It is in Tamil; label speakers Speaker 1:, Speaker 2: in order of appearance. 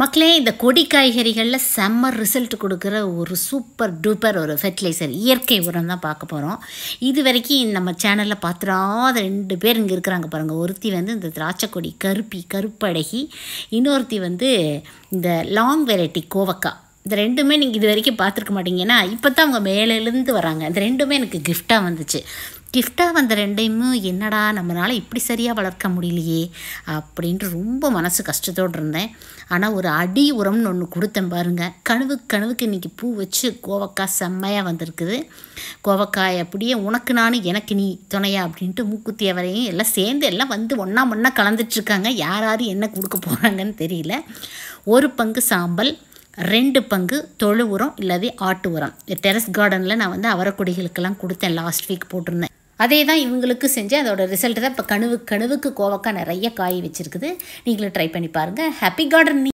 Speaker 1: மக்களே இந்த கொடி காய்கறிகளில் செம்மர் ரிசல்ட் கொடுக்குற ஒரு சூப்பர் டூப்பர் ஒரு ஃபெர்டிலைசர் இயற்கை உரம் தான் பார்க்க போகிறோம் இது வரைக்கும் நம்ம சேனலில் பார்த்துடாத ரெண்டு பேர் இங்கே இருக்கிறாங்க பாருங்கள் ஒருத்தி வந்து இந்த திராட்சை கொடி கருப்பி கருப்படகி இன்னொருத்தி வந்து இந்த லாங் வெரைட்டி கோவக்காய் இந்த ரெண்டுமே நீங்கள் இது வரைக்கும் பார்த்துருக்க மாட்டீங்கன்னா இப்போ தான் அவங்க மேலேருந்து வராங்க இந்த ரெண்டுமே எனக்கு கிஃப்டாக வந்துச்சு கிஃப்டாக வந்த ரெண்டையும் என்னடா நம்மளால் இப்படி சரியாக வளர்க்க முடியலையே அப்படின்ட்டு ரொம்ப மனசு கஷ்டத்தோடு இருந்தேன் ஆனால் ஒரு அடி உரம்னு ஒன்று கொடுத்தேன் பாருங்கள் கனவு கனவுக்கு இன்றைக்கி பூ வச்சு கோவக்காய் செம்மையாக வந்திருக்குது கோவக்காய் அப்படியே உனக்கு நான் எனக்கு நீ துணையா அப்படின்ட்டு மூக்குத்திய வரையும் எல்லாம் சேர்ந்து எல்லாம் வந்து ஒன்றா ஒன்றா கலந்துட்டுருக்காங்க யார் யார் என்ன கொடுக்க போகிறாங்கன்னு தெரியல ஒரு பங்கு சாம்பல் ரெண்டு பங்கு தொழு உரம் இல்லாதே ஆட்டு உரம் டெரஸ் கார்டனில் நான் வந்து அவரக்குடிகளுக்கெல்லாம் கொடுத்தேன் லாஸ்ட் வீக் போட்டிருந்தேன் அதே தான் இவங்களுக்கு செஞ்சு அதோட ரிசல்ட் தான் இப்போ கனவு கனவுக்கு கோவக்காக நிறைய காய் வச்சுருக்குது நீங்களும் ட்ரை பண்ணி பாருங்கள் ஹாப்பி கார்டன்